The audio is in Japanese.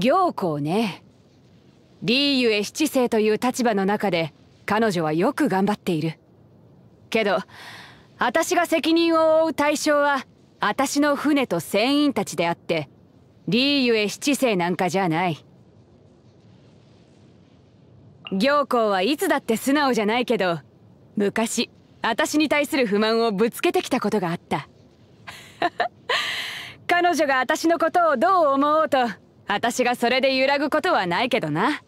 行幸ねリーユエ七世という立場の中で彼女はよく頑張っているけど私が責任を負う対象は私の船と船員たちであってリーゆえ七世なんかじゃない行幸はいつだって素直じゃないけど昔私に対する不満をぶつけてきたことがあった 彼女が私のことをどう思おうと私がそれで揺らぐことはないけどな